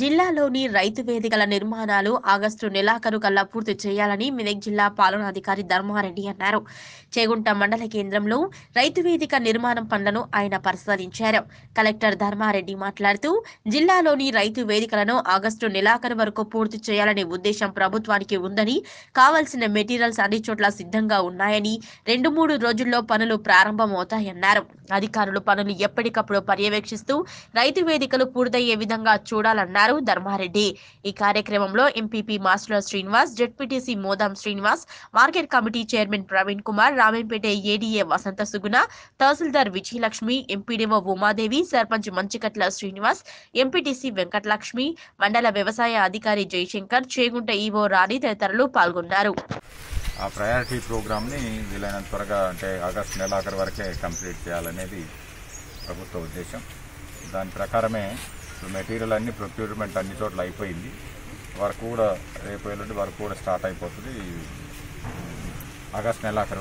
జిల్లాలోని రైతు వేదికల నిర్మాణాలు ఆగస్టు నెలాఖరు కల్లా పూర్తి చేయాలని మెదక్ జిల్లా పాలనాధికారి ధర్మారెడ్డి అన్నారు చేగుంట మండల కేంద్రంలో రైతు వేదిక నిర్మాణం పనులను ఆయన పరిశీలించారు కలెక్టర్ ధర్మారెడ్డి మాట్లాడుతూ జిల్లాలోని రైతు వేదికలను ఆగస్టు నెలాఖరు వరకు పూర్తి చేయాలనే ఉద్దేశం ప్రభుత్వానికి ఉందని కావలసిన మెటీరియల్స్ అన్ని చోట్ల సిద్ధంగా ఉన్నాయని రెండు మూడు రోజుల్లో పనులు ప్రారంభమవుతాయన్నారు అధికారులు పనులు ఎప్పటికప్పుడు పర్యవేక్షిస్తూ రైతు వేదికలు పూర్తయ్యే విధంగా చూడాలన్నారు అన్నారు ధర్మారెడ్డి ఈ కార్యక్రమంలో MPP master Srinivas ZPTC Modam Srinivas market committee chairman Praveen Kumar Ramayampet ADA Vasantha Suguna తహసీల్దార్ విజయలక్ష్మి ఎంపీడీఓ ఉమాదేవి సర్పంచ్ మంచికట్ల శ్రీనివాస్ ఎంపీటీసీ వెంకటలక్ష్మి మండల వ్యవసాయ అధికారి జయశంకర్ చేగుంట ఈవో రాణి తదితరులు పాల్గొన్నారు ఆ ప్రయారిటీ ప్రోగ్రామ్ని వీలైనంత త్వరగా అంటే ఆగస్టు నెలాఖరు వరకే కంప్లీట్ చేయాలనేది ప్రభుత్వ ఉద్దేశం దాని ప్రకారమే మెటీరియల్ అన్ని ప్రొక్యూర్మెంట్ అన్ని చోట్ల అయిపోయింది వరకు కూడా రేపు వెళ్ళండి వరకు కూడా స్టార్ట్ అయిపోతుంది ఆగస్ట్ నెల ఆఖరి